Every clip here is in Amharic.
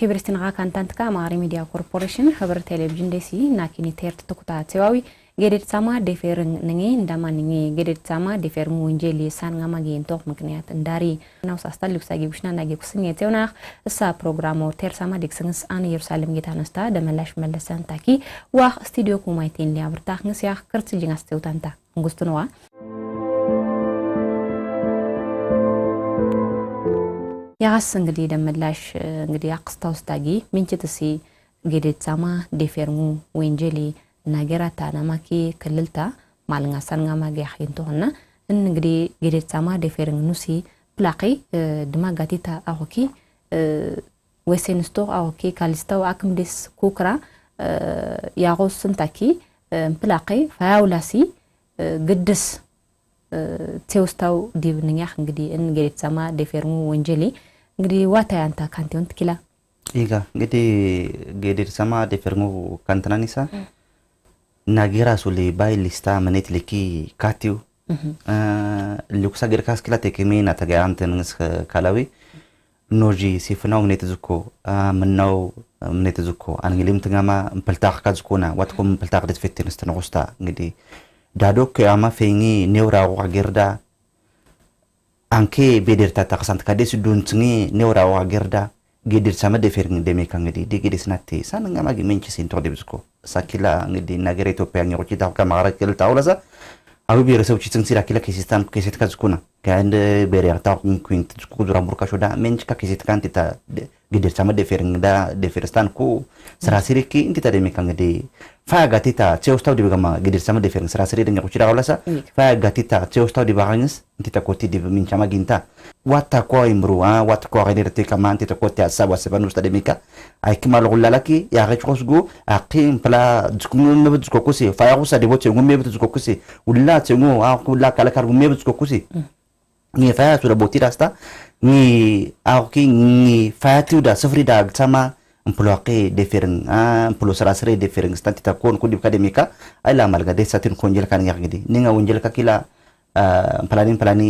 ኬብሪስቲን ኻ ካንታንትካ ማሪ ሚዲያ ኮርፖሬሽን ህብር ቴሌቭዥን ደሲ ናኪኒ ቴርት ትኩታ ሴዋዊ ጌዴድሳማ ዴፌር ንጌ እንዳማንጌ ሳማ ደፌር ወንጀል የሳን ጋማጌ እንቶክ ምክንያት እንዳሪ ናውስ አስታልኩሳጌ ጌቡሽና ናጌ ኩስን የቴውናኽ እሳ ፕሮግራሞ ቴር ሳማ ዴክስንስ ኣነ ኢየሩሳሌም ጌታ ነስታ ደመላሽ መለሰን ታኪ ዋኽ ስቱዲዮ ኩማይቴን ሊያብርታ ንስያ ቅርፂ ጅንጋስተውታንታ ንጉስትንዋ የአስ እንግዲህ ደመላሽ እንግዲህ አክስታውስታጊ ምንችትሲ ጌዴትሳማ ዴፌርሙ ወንጀሊ ናጌራታ ናማኪ ክልልታ ማልንጋ ሳንጋማ ጊያኺን ተሆና እንግዲህ ጌዴትሳማ ዴፌርን ኑሲ ፕላኺ ድማ ጋቲታ አኹኪ ወሴንስቶ አሆኪ ካሊስታው አክምዴስ ኩክራ ያቆ ስንታኪ ፕላኺ ፋያውላሲ ግድስ teostaw dib ningah ngdi ngerit sama defermu wenjeli ngdi wata yanta kante ont kila iga ngdi gedir sama defermu kantananisa nagira suli bai lista manet liki katiu luksa gir kas kila tekimi na tagayante ngis kalawi noji sifnaw mnet zuko mnaw mnet zuko angilim tngama mpeltaq ka zukona watko mpeltaq det fitin stanqusta ngdi dado ke ama fengi neura wagerda anke bedir tata kasant kade sudun tsingi neura wagerda gedir sama de ferng de mekangedi de gedis natte sana ngama gi menchi sinto de sakila ngedi nagere to pe ngi roki ta ka magara kel taula sa awi bi uchi tseng tsingsi rakila kesistan keset ከህንድ በሪያርታ ኩንት ku duran burkashoda menchi ka kisit kan tita gidir sama de da de feristan ku serasiri ki inti tadi mi kan gede fa gatita ceus tau di bagama gidir sama de fering serasiri dengan kucira olasa fa gatita ceus tau di bagangis inti ta kuti di mincama ginta wata ko imrua wata ko gede te kama inti ta koti asa waseban usta de mika ai kima lo lalaki ya gech kosgo aqim pla dzukumu mebe dzukokusi fa ya gusa de bote ngume bete dzukokusi ulla tsengu a kulla kala kar ngume bete dzukokusi ni fayatu da boti da sta ni aoki ni fayatu da sufri da sama mpulwake de fereng a mpulo sara de fereng sta tita kon kudi ka demika ala malga de satin konjel kan ngakdi ni nga wonjel ka kila palani palani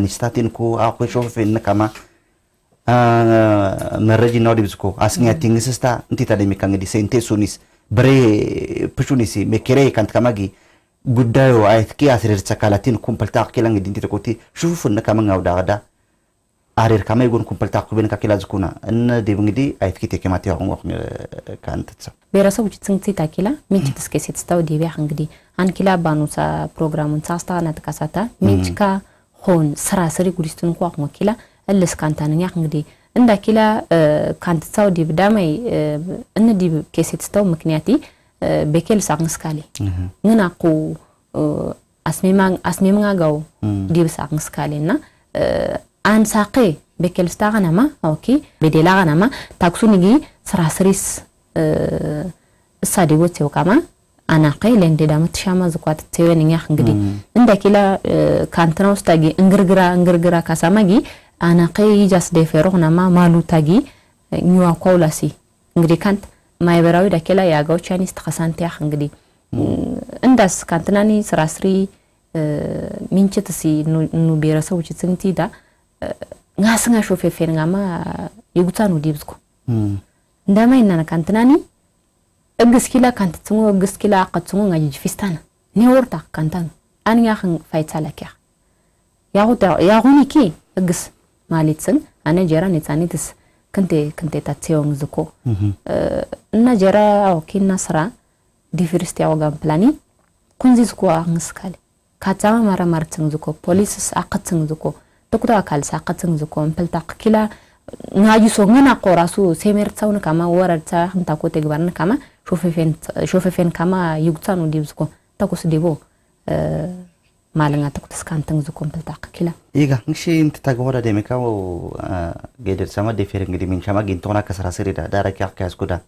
ni statin ko aoki shofe na kama mereji no dibsko asnya mm. tingis sta ntita demika ngdi sente sunis bre me mekere kan kamagi guddaayoo ayitki asirreessa kaalatiin kumpaltaa kilan gidinti tokkotti shufufunna kama ngaawdaaqada arir kama igon kumpaltaa kubeen kakila zukuna inna deeb ngidi ayitki teekemaati haqun waqmi kaantitsa beerasab ujitsingti takila minchit skeesitstaw deebiya hangidi ankila baanusa prograamun saastaanat kasata minchka ሆን ስራ ስሪ ጉዲስቱን እንኳ ወኪላ እልስ ካንታንኛ እንግዲህ እንዳኪላ ካንትሳው ዲብ ዳማይ እነ ዲብ ኬሴትስተው ምክንያቲ bekel sakang sekali. Uh-huh. Ngen aku uh, as memang as memang agau uh-huh. gib sakang sekali na uh, an saqe bekel staga nama oki bedelaga nama taksunigi srasris uh, sadigo teo kama አናቀ ለእንደ ዳመት ሻማ ዝቋት ተወንኛ እንግዲ እንደኪላ ካንትና ውስጥ ታጊ እንግርግራ kasama gi አናቀ ይጃስ ደፈሮ nama malu tagi ኒዋ ኳውላሲ እንግዲ ካንት ማይበራዊ ዳኬላ የአጋዎች ያኒስ ተከሳንቲያህ እንግዲህ እንዳስ ካንትናኒ ስራስሪ ሚንችት ሲ ኑ ብሔረሰቦች ስንቲ ዳ ጋስጋ ሾፌፌን የጉታ ነው ዲብዝኩ እንደማ ይናነ ካንትናኒ እግስኪላ ካንትትሙ እግስኪላ አቀትሙ ጋጅጅ ፊስታና ኒወርታ ካንታኑ አንያህን ፋይታላኪያ ያሁኒኪ እግስ ማሊትስን አነ ጀራ ኔታኒትስ kante kante ta teong zuko mm -hmm. uh, na jera o kinna sara diversity o gam plani kunzi zuko angskal katama mara martin zuko police akatin zuko tokuta akal sa akatin zuko mpelta kila ngaji so ngana qorasu semer tsaun kama warar tsa hanta ko te gbarn kama shofefen shofefen kama yugtsanu dibzuko takus debo uh, malang maalinga peltak kila. iga inti ngishi intitagohoda demikawo gedersama deferingidi minshama gintona kasrasirida darakiaqkiaskuda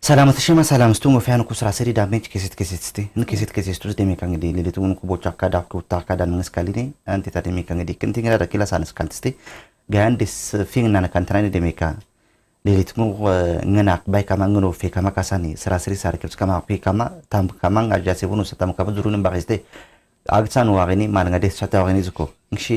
salamatisima salamstungo fian kusrasirida minch kesit kesitsti nkesit kesistus demikangidi lilitunku bocakadaqki uttaqadan ngiskalini antita kenting ada kila saniskantisti gaandis fingnanakantanani demika lilitungu ngenak baik kama ngeno fi kama kasani srasiri sarkibs kama fi kama tam kama ngajasi ngajasibunu tam kama zurunum deh agtsan wagini marnga de sata wagini zuko ngshi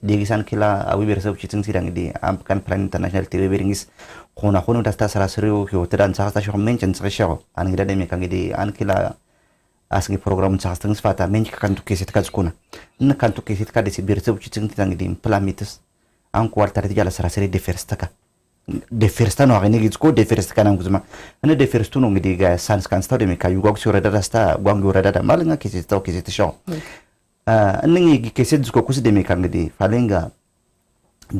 digisan kila awi bersa uchi tsing sirang di ampkan plan international tv beringis Kuna kuna ta sta sara sriu ki utran tsa sta shom menchen tsa shero an gida de mekang di an kila asli program tsa sta ngs fata menchi kan tu kiset ka zukuna n kan tu kiset ka de sibir tsa uchi tsing sirang di plan mitus an kwartar di jala sara sri de first ka ደፌርስታ ነው አገኘ ግዝኮ ደፌርስት ከናም ጉዝማ እነ ደፌርስቱ ነው እንግዲህ ሳንስ ካንስታው ደሚካዩ ጓጉሲ ወረዳ ዳስታ ጓንጊ ወረዳ ዳማልኛ ኬሴታው ኬሴትሻው እነኝ ኬሴት ዝኮ ኩስ ደሚካ እንግዲህ ፋሌንጋ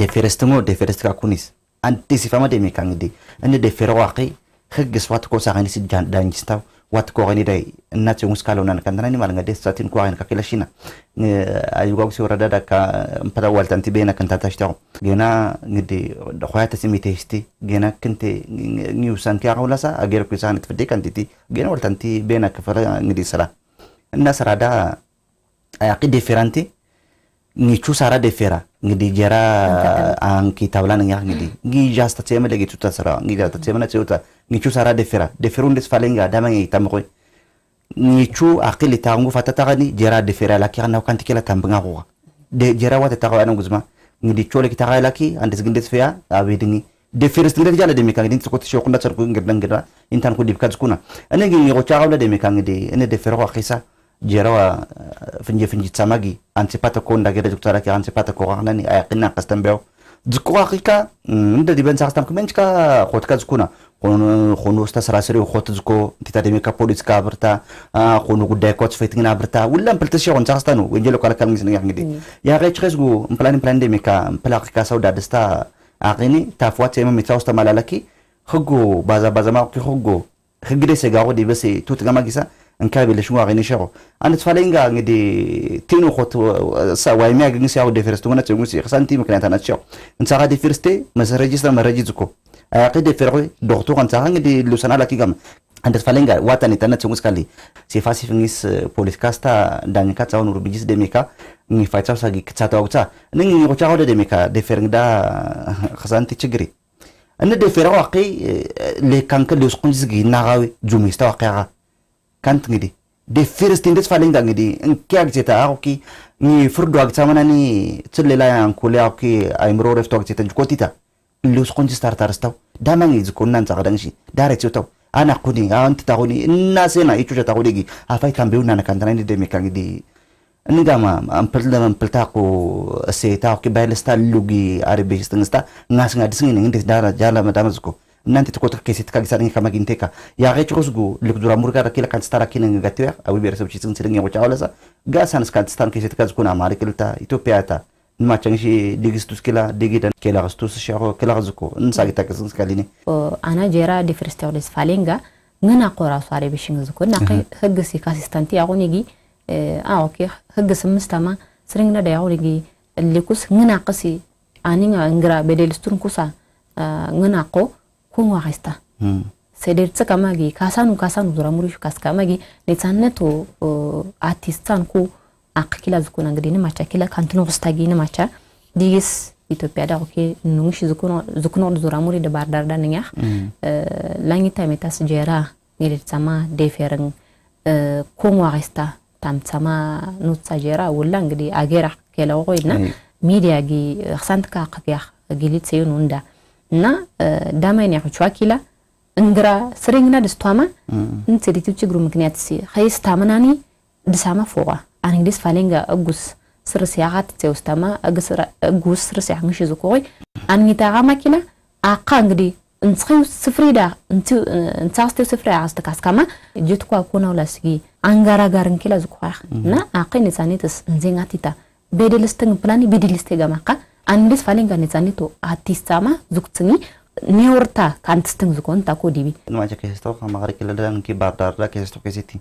ደፌርስት ነው ደፌርስት ካኩኒስ አንቲሲፋማ ደሚካ እንግዲህ እነ ደፌራ ዋቂ ህግ ስዋት ኮሳ አገኘ ሲዳንጅስታው wat korini dai nat sungus kalonan kan tanani mal ngade satin korin ka kilashina ayuga gusi warada da ka mpata wal tanti bena kan tata shtaw gena ngidi da khoya ta simite histi gena kinte ngiu san kya qawlasa ager ku san tfdi kan titi gena wal tanti bena ka fara ngidi sara na sara da ayaqi differenti ni chu sara de fera ngidi jera an ki tawlan ngi ngidi ngi jasta temele gitu ta sara ngi jasta temele chuta nichu sara defera defera des falenga dama ngi tamko nichu akili tangu fatatagani jera defera laki kana kanti kila tambanga ko de jera wata tagawa anan guzma ngidi chole kita kai laki andes gindes fea abidingi defera stinga jala demi kangi nitsu koti shokunda tsarku ngirdan ngirda intan ku dibkat skuna ane ngi ngo chawla demi kangi de ene defera ko khisa jera wa finje finje tsamagi antipata ko ndagere juktara ki antipata ko nani ayaqina kastambeo dzukwa hakika nda dibensa kastam kumenchka kotka zkuna ኮይኑ ዝተሰራሰሪኡ ኮትዝኮ እንቲታደሜካ ፖሊስካ ብርታ ኮይኑ ጉዳይ ኳ ፅፈይት ግን ኣብርታ ውላ ምፕልትሽ ኹን ሳክስታኑ ወንጀሎ ኳለካብ ንግስ ንግሕ እንግዲ ያቀችኸዝጉ ምፕላን ምፕላን ደሜካ ምፕላኺካ ሰው ደስታ ኣቂኒ ታፍዋት ኤመ ሚታው ዝተማላለኪ ሕጉ ባዛ ባዛ ማቁኪ ሕጉ ሕግደ ሰጋኹ ዲበሴ ቱጥቃማ ጊሳ እንካ እንካብ የለሽሙ አቂኒሸኹ አንድ ትፋለይንጋ እንግዲ ቲኑ ኮት ዋይ ዋይሚያ ግንግስ ያሁ ዴፌርስቲ ሆነ ጽጉስ ክሳንቲ ምክንያት ናቸው እንሳኻ ዴፌርስቴ መሰረጂስተ መረጅ ዝኮ qide ferqe doktor kan sahang di lusana laki kam andas falenga wata ni tanat sungus kali si fasif ngis polis kasta dan kat sawan urbijis demika ngi faicaw sagi kecatu awca neng ngi kocaw de demika de ferngda khasanti chigri anna de ferqo aqi le kanka lus kunjis gi nagawi jumista waqiaga kant ngidi de firstindes falenga ngidi nkiag jeta aoki ni furdo agtamanani tsillela yankule aoki aimro refto agteta jukotita lus kunjis tartarstaw damangi zikunnan tsagadanshi dare tau ana kuni awanti taguni inna sena ichucha di afai kambiuna ini dama de dama nigama ampelda se tau ki ko bailesta lugi arabi stengsta ngas ngadis ngini ngindi dara jala madamazko nanti to kota kesit ka gisani kama ginteka ya rechos go lekdura murga rakila kan stara kina ngatiya awi bersa bichisin siringi wachawala sa gasan skan stan kesit zuku nama amare kelta itu peata macangshi digistus kila digi dan kila kastus syako kila kazuko nsagi takis sekali ni ana jera di firstau des falenga ngana qora sare bishin zuko na kai hig si kasistanti yago nigi a oke hig simstama siringna da yago nigi likus ngana qasi aninga ngra bedelistun kusa ngana ko kunwa hasta seder tsakamagi kasanu kasanu zuramuru kaska magi netsaneto artistan ku akila zikuna ngdini macha kila kantunu gustagini macha digis Ethiopiyada oke nungish zukuno zukuno zuramuri de bardar dan ngah langi tamita sejera ngirit sama defereng kongwa gesta tam sama nut sajera wulla ngdi agera kela ogoidna media gi xsant ka qaqya gilit seyununda na damayn ya chwakila እንግራ ስሬንግና ድስቷማ እንት ሴቲቱ ችግሩ ምክንያት ሲ ኸይስ ታመናኒ ድሳማ ፎቋ anigdis falenga agus sirsiyaxat teustama agus sirsiyax ngishizu kuqoy anigitaxa makina aqa ngdi ntsixiw sifrida ntsaxstew sifrida axastakaskama jitkwa kunawla sigi angaragarin kila zukuqax na aqi nitsanitis nzengatita bedelisteng plani bedelistegamaqa anigdis falenga nitsanito atistama zuktsini niurta kantisteng zukon tako dibi numaja kesisto kamagari kila dalan ki bardarda kesisto kesiti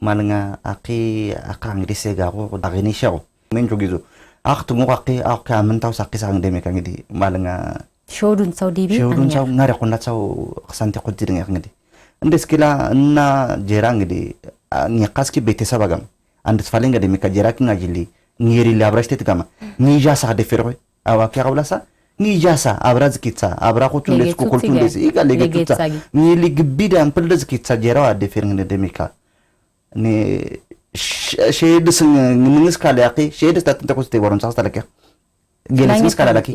malnga aki aka angrese gago dagini shau men jogizo gitu. ak tumu aki ak ka mentau demi angdeme di malnga shodun sau dibi shodun ya? sau ngare kunda sau santi kudir ngak ngidi ndes kila na jerang ngidi nyakas kaski bete sabagam andes faling ngadi mika jeraki ngajili ngiri labras tet kama nija sa de ferwe awa kya sa nija sa abraz kitsa abra ko tundes ko ko tundes iga lege kitsa ngili gbida ampel des kitsa jerawa de fer ngende mika sheedis niminis kalaki sheedis tatin takusti waron sas talakya gelisinis kalalaki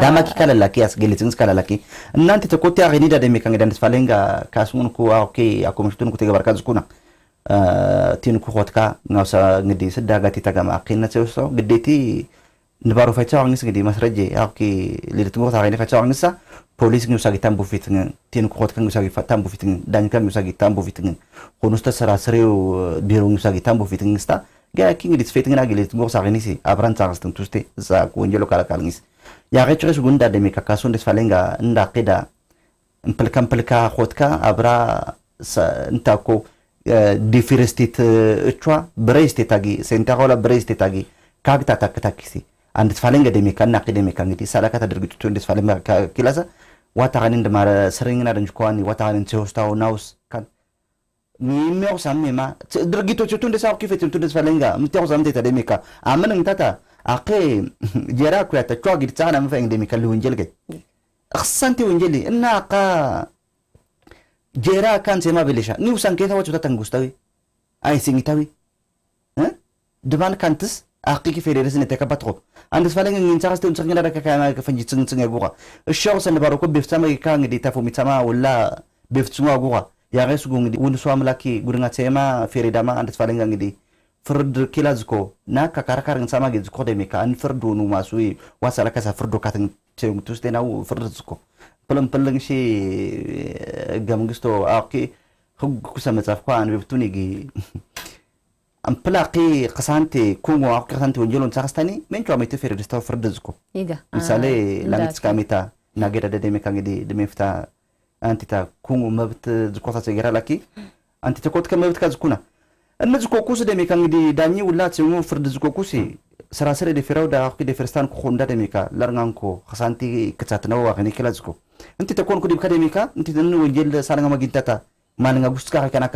damaki kalalaki as gelisinis kalalaki nanti takuti agini dade mekangi dandis falenga kasun ku oke akomishitun ku tegabar kazukuna tin ku khotka ngausa ngedi sedagati tagama akinna sewso gedeti ንባሩ ፈቻ ፈቻዋንግስ ግዲ መስረጀ ያኪ ሌሊት ሞት ፈቻ ፈቻዋንግሳ ፖሊስ ግን ውሳጊ ታምቡ ፊትኝ ቴን ኮት ከን ውሳጊ ታምቡ ፊትኝ ዳኝ ከን ውሳጊ ታምቡ ፊትኝ ስተ ተሰራ ስሬው ቢሮ ግን ውሳጊ ታምቡ ፊትኝ ስታ ጋ ኪ እንግዲህ ስፌትኝና ግሌት ሞት አገኘ ሲ አብራን ሳርስትን ቱስቴ እዛ ወንጀሎ ካላካልኝስ ያቀጭረስ ጉንዳ ደሜ ካካሱ እንደስ ፋለንጋ እንዳ ቂዳ እምፕልካ እምፕልካ ኮትካ አብራ እንታኮ ዲፊር ስቴት እቿ ብሬ ስቴት አጊ ሴንታኮላ ብሬ ስቴት አጊ ካግታ ታክታኪሲ anditfalenga demikanna akidemikangi tisala kata dergitu tu anditfalenga kilasa watakanin demara seringin ada jukwani watakanin cehosta naus kan mimeo samima dergitu tu tu anditfalenga kifetin tu anditfalenga mteo samte tademika amen ngtata aqe jera kuyata chwa gitsana mfeng demika luwenjel ge khsanti wenjeli inna qa jera kan sema bilisha ni usan keta wachutata ngustawi ay singitawi eh duban kantis teka patro andes حقيقي في ريسن تكبتخو عند سفالين إن تغس تون سنجنا رك كما كفنج تون سنجا غورا الشغل سن باركو بيفتما كان دي تفو متما ولا بيفتما غورا يا غيس غون دي ون سو املاكي غورنا تيما في ريدما عند سفالين غان دي فرد كلا زكو نا ككاركار سما جي زكو دمي كان فرد نو ماسوي واسلا كسا فرد كاتن تيم تستناو zuko زكو بلن shi شي غامغستو اكي خب كوسا مصاف كو ni بيفتوني امبلاقي قسانتي كونغو او قسانتي ونجلون ساقستاني من جو اميتو في ريستو فردزكو ايغا مثالي لاميتس كاميتا ناغيدا دديمي كانغيدي دميفتا انتي تا كونغو مبت زكوتا سيغرا لاكي انتي تكوت كمبت كازكونا እነዝኮኩስ ደሜ ከእንግዲ ዳኝ ውላት ሲሙ ፍርድ ዝኮኩስ ስራስር ደፊራው ዳኪ ደፊርስታን ኩ እንዳ ደሜካ ለርናንኮ ከሳንቲ ክሳት ነው ዋክኒ ክላዝኮ እንቲ ተኮንኩ ዲብካ ደሜካ እንቲ ወንጀል ሳንጋ መግኝታታ ማንጋ ጉስት ካ ከናካ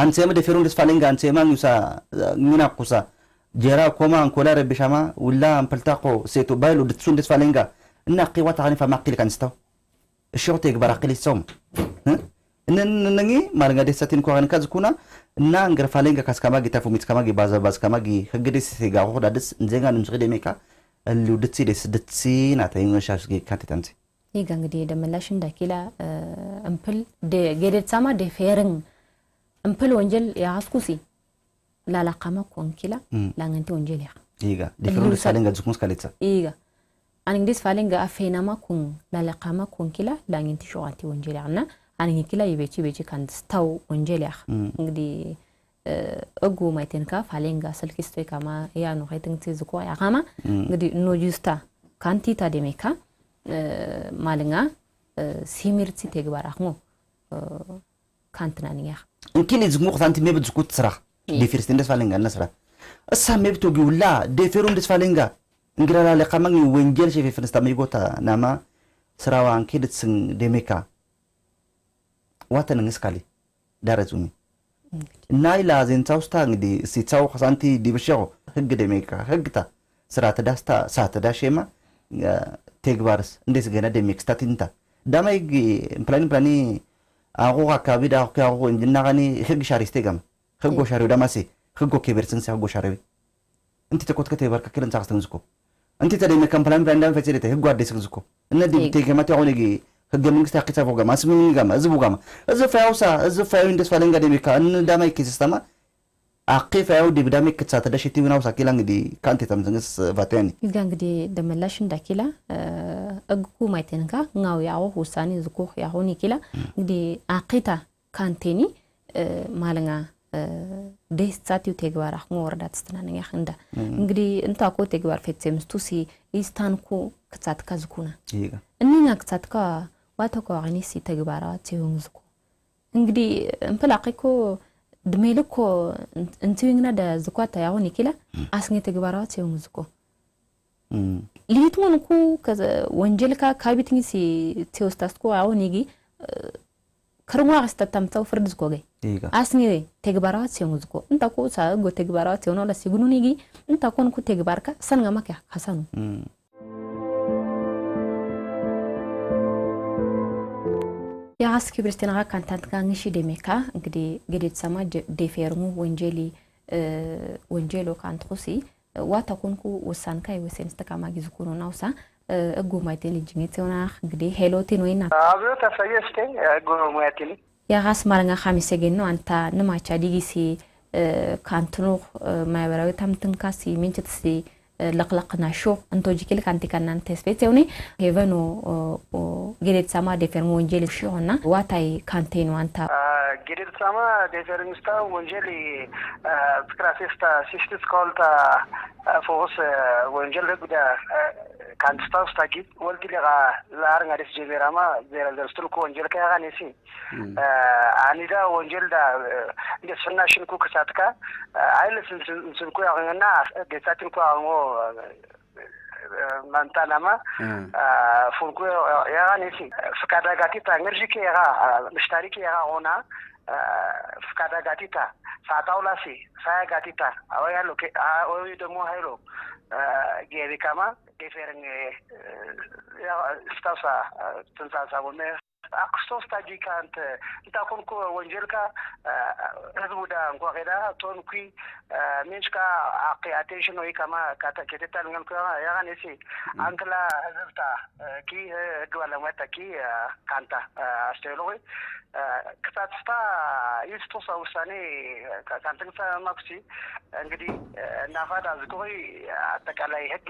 ansema de ferun desfalenga ansema nyusa mina kusa jera koma ankola rebishama wala ampaltaqo setu bailu ditsun desfalenga inna qiwata ani fama qil kan staw shorte gbara qil som nangi marga desatin ko anka zkuna na ngar falenga kaskama gi tafu mitkama gi baza baz kama gi hagdis siga ho dadis nzenga nzgide meka luditsi des ditsi na tayin shashgi katitanti ይህ እንግዲህ ደመላሽ እንዳኪላ እምፕል ጌደት ሳማ ደፌርን እምፕል ወንጀል የአስኩሲ ላላካመ ኮንኪላ ላንገንቲ ወንጀል ያ ይጋ ዲፍሩ ሳሌንጋ ዝኩንስ ካሌትሳ ይጋ አንግዲስ ፋሌንጋ አፌናማ ኩን ላላካመ ኮንኪላ ላንገንቲ ሾዋንቲ ወንጀል ያ ና አንግኪላ የቤቺ ቤቺ ካንድስታው ወንጀል ያ እንግዲ እጉ ማይቴንካ ፋሌንጋ ስልክ ስቶይ ካማ ያ ኑ ሀይትንግቲ ዝኮ ያካማ እንግዲ ኖ ጁስታ ካንቲ ታዴሜካ ማልንጋ ሲሚርቲ ቴግባር አክሞ ካንትናንያ እንኪን ዝግሙቕታንቲ ሜብ ዝኩት ስራሕ ደፊርስቲ እንደስፋለንጋ እናስራት እሳ ሜብ ቶጊ ውላ ደፌሩ እንደስፋለንጋ እንግራላለ ካማኝ ወንጀል ሸፌፍንስታ መይጎታ ናማ ስራዋ እንኪ ድትስን ደሜካ ዋተን ንስካሊ ዳረጹኝ ናይ ላዜንታ ውስታ እንግዲህ ሲታው ከሳንቲ ዲብሸኹ ህግ ደሜካ ህግታ ስራ ተዳስታ ሳ ተዳሸማ ተግባርስ እንዴት ገና ደሜክስታቲንታ ዳማይ ፕላኒ ፕላኒ አቆ አካባቢ ዳቆ አቆ እንድናቀኒ ህግ ሻሪስቴ ገም ህጎ ሻሪ ደማሴ ህጎ ኬበርስንሴ ህጎ ሻሪዊ እንቲ ተኮትከተ በርካ ክለን ሳክስተን ዝኮ እንቲ ተደመ ከምፕላን ብላ እንዳን ፈጽለተ ህጎ አደስክ ዝኮ እነዲ ብቴገማት ያሆነ ጊ ህገ መንግስት ያከታፈው ገማ ስምን ገማ እዝቡ ገማ እዝ ፋያውሳ እዝ ፋያዊ እንደስፋለን ገደሜካ እንዳማይ ኬስስተማ አቂፋው ዲብዳሚ ክትሳ ተደሽቲ ውናው ሳኪላ እንግዲ ካንቲ ተምዝንግስ ቫቴኒ ይጋ እንግዲ ደመላሽ እንዳኪላ እግኩ ማይተንካ ngaው ያው ውሳኔ ዝኩ ያሆኒ ኪላ እንግዲ አቂታ ካንቴኒ ማለንጋ ደስታቲው ተግባር አክሞ ወረዳ ትስትናነኛ እንዳ እንግዲ እንታኮ ተግባር ፈትሴ ምስቱሲ ኢስታንኩ ክትሳትካ ዝኩና እኒኛ ክትሳትካ ዋተኳዋኒ ሲ ተግባራ ትዮን ዝኩ እንግዲ እንፈላቂኮ ድሜ ልኮ እንትዩግና ደ ዝኳታ ያሁን ይኪላ አስኘ ተግባራት ሲሆን ዝኮ ሊትሙን ኩ ወንጀልካ ካቢትኝ ሲ ቴውስታስኮ አሁን ይጊ ከርዋ አስተታምተው ፍርድ ዝኮ ገይ አስኘ ተግባራት ሲሆን ዝኮ እንታኮ ሳጎ ተግባራት ሲሆን ለሲግኑን ይጊ እንታኮን ኩ ተግባርካ ሰንገማካ ሀሳኑ የአስ ክብርስቲና ካንታት ጋንሽ ደሜካ እንግዲህ ግዴት ሰማ ዴፌርሙ ወንጀሊ ወንጀሎ ካንትኩሲ ዋታ ኮንኩ ወሳንካ የወሴን ስተካማ ጊዝኩኑ ናውሳ እጉ ማይቴን ልጅኔት ሆና እንግዲህ ሄሎቲን ወይና አብሮ ተፈየስተኝ እጉ ማይቴን የራስ ማርኛ ሐሚሴ ነው አንታ ንማቻ ዲጊሲ ካንትኑ ማህበራዊ ታምትንካሲ ምንችትሲ laqlaqnaasho antoojikil kanti kannan teesfeetseuni hevano gedeetsama defermu wonjeli shihonna waatai kanteen wanta. Gedelsama, deze ringsta, Wongeli, Krasista, Sistis Kolta, Fos, Wongel, Guda, Kanstas, Takit, Woltila, Larang, Aris Jeverama, there are still Wongel Karanesi, Anida, Wongelda, the Sunashin Kukasatka, I listen to Kuanga, the Satin Kuango. منطلما فولكو يغا نسي فكاداغاتيتا نرجيكي يغا مشتركي يغا هنا فكاداغاتيتا ሳጣውላሲ ሳያጋቲታ አወያሉ ወይ ደግሞ ሀይሎ ጌቢ ከማ ጌፌርን ስታሳ ትንሳሳ ቦሜ አክስቶስ ታጂ ከአንተ ኮ ወንጀልካ ህዝቡ ዳ እንኳ ሄዳ ቶንኩ ሚንሽካ አቂ አቴንሽን ወይ ከማ ካተ ኬቴታ ልንገን ያጋን ሲ አንክላ ህዝብታ ኪ ህግ ባለሙያታ ኪ ካንታ አስተሎ ሆይ ክሳትስታ ይስቶሳ ውሳኔ ካንትንሳ ማኩሲ እንግዲህ እናፋድ አዝጎይ አጠቃላይ ህግ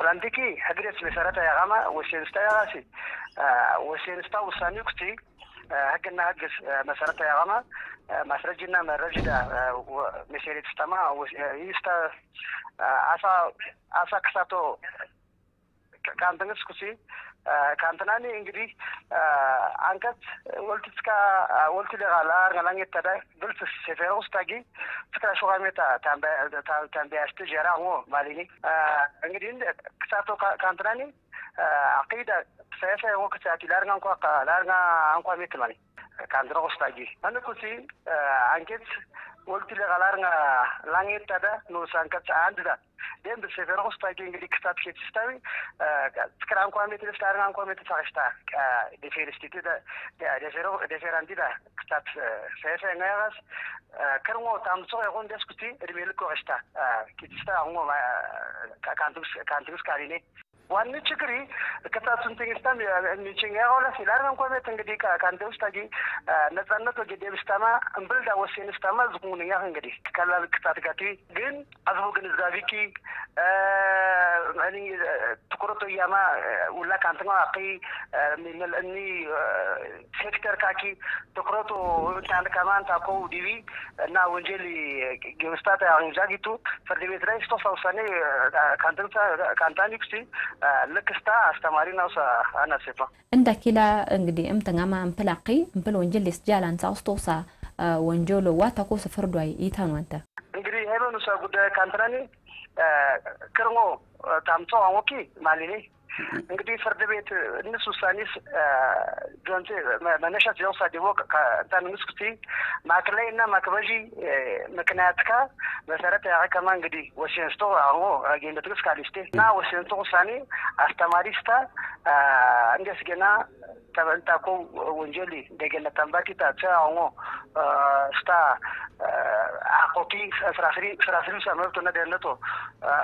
بلانديكي هدريت مسارات يا غاما وسينستا يا غاسي وسينستا وسانيكتي هكنا هجس مسارات يا غاما مسرجنا من رجدا مسيرة استماع ويستا عصا عصا كساتو كان تنسكسي kantanaan ingilis ankas woltiska wolti dheeraalaa ngalange tada bilti seferus tagi fikra shukame ta tambiyashti jera ngo malini ingidin kisato kantanani aqida sefe ngo kisati larga anko larga anko amitmani kantana kustagi anu kusi anket waktiga qalarnga langetada nusanka caandida dembe sefer hosta gengedi kitab ketistawi fikra an kwame tida star an kwame tida saksta de e, feristiti da de zero de ferandida kitab sese ngas karngo tamso e gondes kuti rimel ko resta kitista ngo kantus kantus karine ዋኒ ችግሪ ከታቱን ትንግስተም ሚችኝ ያሆነ ሲላርን ኮሜት እንግዲህ ከአንተ ውስጥ ጊ ነጻነት ወጌ ደብስተማ እምብልዳ ወሴን ስተማ ዝኩሙንኛ እንግዲህ ከላል ቅጣት ጋቲ ግን አዝቦ ግንዛቤኪ እኔ ትኩረቶ እያማ ውላ ካንተማ አቂ ሚል እኒ ሴክተር ካኪ ትኩረቶ ታን ከማን ታኮ ዲቪ እና ወንጀል ጌብስታት አንጃጊቱ ፍርድ ቤት ላይ ስቶ ሰውሰኔ ካንተንታ ካንታኒ ክስቲ ልክስታ አስተማሪ ናው አነሲፋ እንደ ኪላ እንግዲህ እምትንገማ እምፕላቂ እምፕል ወንጀል ስጃላን ሳውስቶሳ ወንጀሎ ዋታኮ ፍርዷይ ይታኑ አንተ እንግዲህ ሄሎ ንሳ ጉዳይ ካንትናኒ ክርሞ ታምቶ አሞኪ ማሊኒ እንግዲህ ፍርድ ቤት እንስ ውሳኔስ ጆንቴ መነሻት ዘውሳዲቦ እንታን ምስክቲ ማክለይ እና ማክበዢ ምክንያት ካ መሰረት ያቀማ እንግዲህ ወሲንስቶ አሁ ጌንደትግስ ካሊስቴ እና ወሲንስቶ ውሳኔ አስተማሪስታ እንደስገና tabanta ko wonjeli daga na tambaki ta ce ango sta akoti srasri srasri samar to na da na to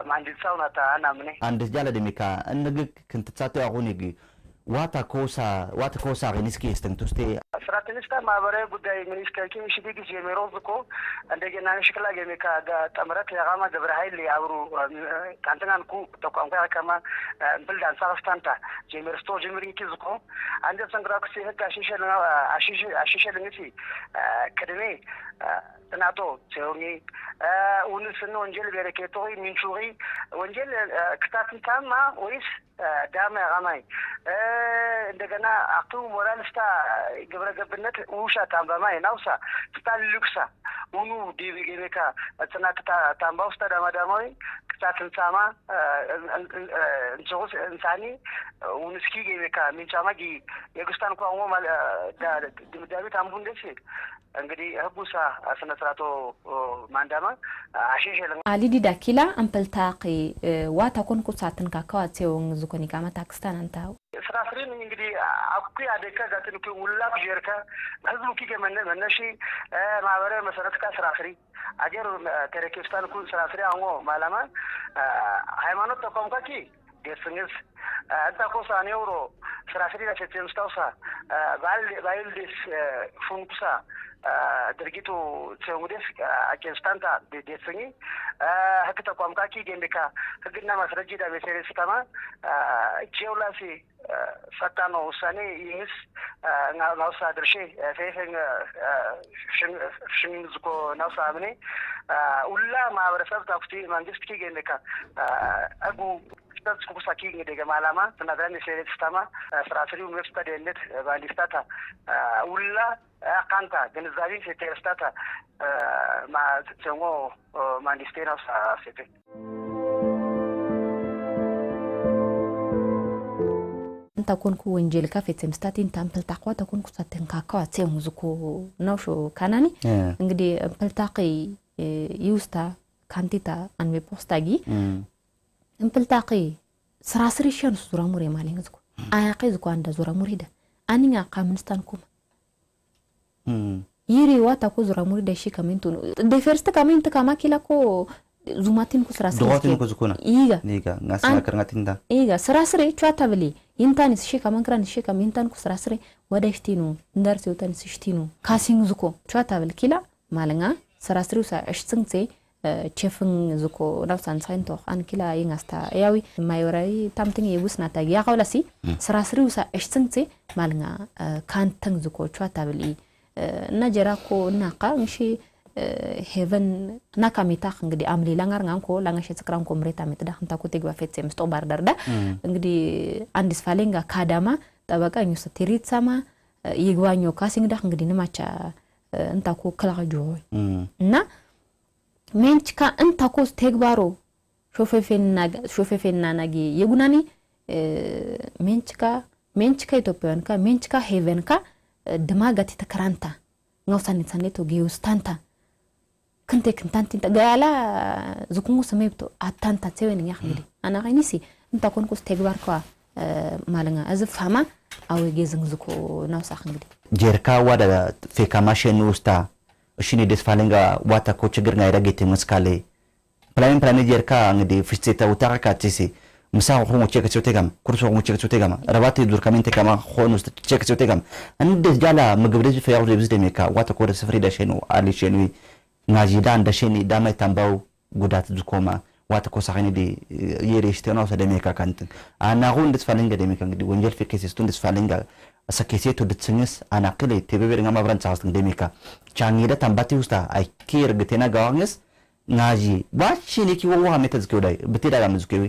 manjitsa na ta ana mune andes jala de mika an ngi kintatsa ta ya hone gi ዋታኮሳ ዋታኮሳ ሪኒስኪ ስተንቱስቴ ስራትንስታ ማህበራዊ ጉዳይ ሚኒስቴር ኪሚሽቢ ጊዜ ሜሮቭ እኮ እንደገና ንሽክላ ገሜካ ጠምረት ያቃማ ገብረ ሀይል የአብሩ ቃንትናን ኩ ተቋምኳ ያከማ ብልዳን ሳረፍታንታ ጀሜር ስቶ ጅምሪንኪ ዝኮ አንደ ሰንግራኩስ ህግ አሽሸ ልንሲ ቅድሜ ጥናቶ ሴሆኒ ውንስን ወንጀል ቤረኬቶ ሚንቹሪ ወንጀል ክታትንታማ ወይስ ዳመ አማይ እንደገና ኣብቲ ሞራልስታ ግብረ ገብነት ውሻ ታንባማይ ናውሳ ስታ ልክሳ ውኑ ዲቪ ገቤካ ፅናት ዳማ ዳማዊ ክሳት እንሳማ እንስቁስ እንሳኒ ውንስኪ ገቤካ ሚንጫማ ጊ የግስታን ኳሞ ድምዳቤ ታምቡ እንደስ እንግዲህ ህጉሳ ስነስርዓቶ ማንዳማ አሸሸለ አሊዲ ዳኪላ አምፐልታቂ ዋታ ኮንኩሳትን ካከዋቴውን zuko ni kama Pakistan antau. ስራስሬን እንግዲህ አኩ አደካ ጋትን ኩ ውላክ ጀርካ ህዝቡ ኪ ከመነ መነሺ ማበረ መሰረት ካ ስራስሪ አገር ተረክፍታን ኩ ስራስሪ አንጎ ማላማ ሃይማኖት ተቆምካ ኪ ደስንግስ እንታኮ ሳኔውሮ ስራስሪ ዳሸቴምስታውሳ ባይልዴስ ፉንኩሳ ድርጊቱ ውደፍ አቄስታንታ ዴሱኝ ህግ ተቋም ካኪ ዴምቤካ ህግና ማስረጃ ዳ ቤሴሬስ ተማ ቼውላሲ ፈታ ነው ውሳኔ ይህስ ናውሳ ድርሼ ፌፌን ሽሚዝኮ ናውሳ ምኔ ሁላ ማህበረሰብ ታኩቲ መንግስት ኪ ጌሜካ እጉ ስታት ኩኩሳ ኪ እንግዴ ማላማ ትናዳን ሴሬት ስተማ ስራስሪ ዩኒቨርስታ ደነት ባንዲስታታ ሁላ ቃንታ ግንዛቤ ሴተ ስታታ ማጽሞ ማንዲስቴ ነው ሴቴ እንታ ኮንኩ ወንጀል ካፌት ምስታት እንታ ምፕልታኳ ተኮንኩ ሳትን ዝኩ ነው ካናኒ እንግዲህ ምፕልታቂ ይውስታ ካንቲታ አንቤ ፖስታጊ ምፕልታቂ ስራስሪሸን ዙራሙሬ ማለኝ ዝኩ አያቂ ዝኩ አንዳ ዙራሙሬ ደ አኒኛ ካ ምንስታንኩም yiri wata ko zura muri da shi kamin tunu da first kamin ta kama kila ko zumatin ku sirasire zumatin ku zukuna iga iga ngasa karangatin da iga sirasire chwata bile intani shi kaman kran shi kamin tan ku sirasire wada shtinu ndar se utan shtinu kasing zuko chwata bile kila malanga sirasire sa ashtin se ቼፍን ዝኮ ናብ ሳንሳይን ተዋኽኣን ኪላ ይንጋስታ ያዊ ማዮራይ ታምትን የውስና ታጊያ ኸውላሲ ስራስሪውሳ ዕሽትንሴ ማልንጋ ካንተን zuko ቿ ታብል እና ጀራኮ እናካ ንሺ ሄቨን እና ካሜታኽ እንግዲህ አምሌ ላንጋርንጋንኮ ላንጋሸ ጽቅራንኮ ምሬታ ሜጥዳኽ እንታኮ ቴግባ ፌት ሴምስጦ ባርዳርዳ እንግዲህ አንዲስ ፋሌንጋ ካዳማ ጠበቃ ኙስ ቴሪት ይግባኞ ካሲንግዳኽ እንግዲህ ንማቻ እንታኮ ክላኸ ጆሆይ እና ሜንችካ እንታኮስ ቴግባሮ ሾፌፌና ናጊ የጉናኒ ሜንችካ ሜንችካ ኢትዮጵያንካ ሜንችካ ሄቨንካ dimaga tita karanta ngau sanit sanito giustanta kante kantanti gayala zukungu samebto atanta tsewe ni yakhmidi ana qainisi inta kon kus tegbar kwa malanga azu fama awe gezeng zuko nau sa khngidi jerka wada feka masheni usta shini desfalinga wata ko chigirnga iragite muskale plain plain jerka ngidi fisita utaka katisi ምሳ ሆሞ ቸከቸው ተጋም ኩርሶ ሆሞ ቸከቸው ተጋም ረባት ዱርከሜን ተካማ ሆኖ ቸከቸው ተጋም እንደ ጃላ ምግብ ደጅ ፈያው ደብዝ ደሜካ ዋተ ኮደ ስፍሪ ደሸኑ አሊሸኑ ናጂዳ እንደሸኒ ዳማይ ታምባው ጉዳት ዝኮማ ዋተ ኮሳኸኒ ዲ የሬሽቴና ሰደሜካ ካንት አናሁ እንድትፋለንጋ ደሜካ እንግዲህ ወንጀል ፍከሲስቱ እንድትፋለንጋ ሰኬሴቱ ድትስኝስ አናክለ ቴቤቤ ድንጋ ማብራን ጻሃስት ደሜካ ቻንጌዳ ታምባቲ ውስታ አይኬ ርግቴና ጋዋንስ ናጂ ባቺ ኒኪ ወዋ ሜተዝከው ዳይ ብቴዳ ጋምዝከው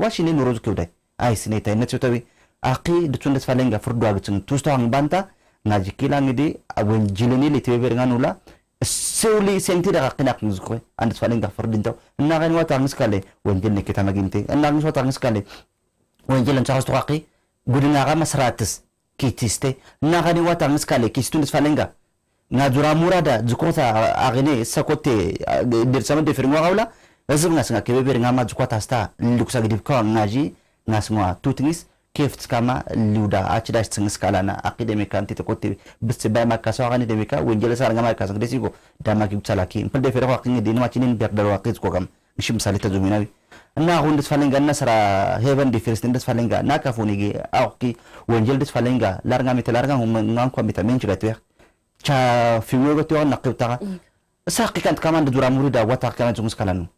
washine norozu keuday aisine tay netsotawi aki dutsun desfaleng ga furdu agutsun tusto hang banta ngaji kilang idi awen jileni li tebe berengan ula seuli senti da kakinak nuzukwe andes faleng ga furdin tau na kan wata ang skale wenjil ne kita maginte na kan wata ang skale wenjil ang tsakos tukaki gudin aga mas ratus kitiste na kan wata ang skale kistun desfaleng ga ngajura murada zukota agine sakote dirsama de firngwa kaula Azir ngas ngak kebe bere ngama jukwa tasta luksa gidip kawa ngaji ngas ngwa tutnis kefts kama luda achida tsingis kalana akademika anti tokoti biste bay makaso akani demika wenjele sar ngama kasa ngdesi go dama ki utsalaki mpel defere kwa kingi dinu machinin biak dalu wakiz kwa kam ngishi msali tazuminawi na hundes falenga na sara heaven di first falenga na kafunigi, aoki akki wenjel des falenga larga mit larga hum ngan kwa mitamin chiga tuya cha fiwego tuya na qibtaga mm. saqi kant kaman dura da wata kaman tsungus nu.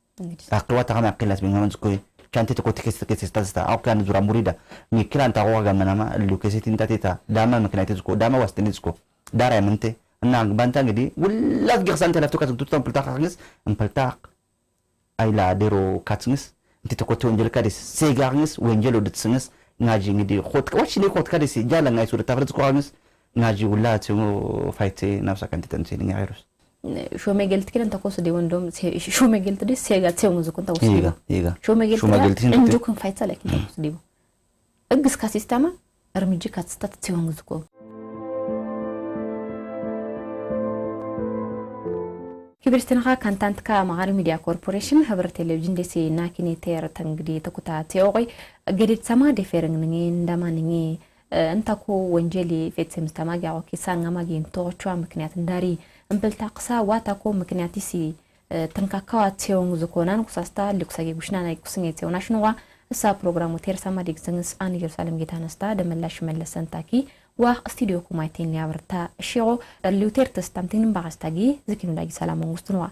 akiwa takama kila sibi ngama zukoy chanti to kote kesi kesi sta sta au kan zura murida ni kila anta ko ga manama lu kesi tinta teta dama makna tezko dama wastini zko dara yamante እና ባንታ እንግዲህ ውላት ገርሳንተ ላፍቶ ካትግቱት ተምፕልታ ካትግስ እምፕልታቅ አይላ ዴሮ ካትግስ እንት ተኮተ ወንጀል ካደስ ሴጋርንስ ወንጀል ወድትስንስ ናጂ እንግዲህ ሆትከ ወች ኔ ሆትከ ደስ ጃላ ናይስ ወደ ታፍረጽ ቆርንስ ናጂ ውላት ፋይቴ ናፍሳ ካንተ ተንሴ ንኛ አይሩስ shomeegaltiin tokkos deeman doom shomeegaltiin seegaa seemuun zukun ta'us dhiiba. Shomeegaltiin injuu kan faayisaa lakin ta'us dhiiba. Eegis ka sistama armiji ka sistata seemuun zukun. Kibirtinaka kan taantika Amaari Miidiyaa Koorporeeshinii Habara Televezyiinii Desee Naakini Teerata Ngidii tokko taatee ooyi gaditsamaa deeferingni ndamanni intaku wanjeelii feetisemtama gaawwa keessaa ngama geentoo chua muknyaat ndarii. እምብልታ ዋታ ኮ ምክንያት ሲ ተንካካዋ ትዮን ዝኮናን ኩሳስታ ልኩሳጌ ጉሽና ናይ ኩስን የቴዮን አሽንዋ እሳ ፕሮግራሙ ቴርሳማ ዲግዝንስ አን ኢየሩሳሌም ጌታ ነስታ ደመላሽ መለሰን ታኪ ዋህ ስቱዲዮ ኩማይቴን ያብርታ እሺቆ ሉቴር ተስታምቴንን ባቀስታጊ ዝኪኑ ዳጊ ሰላም መንግስቱ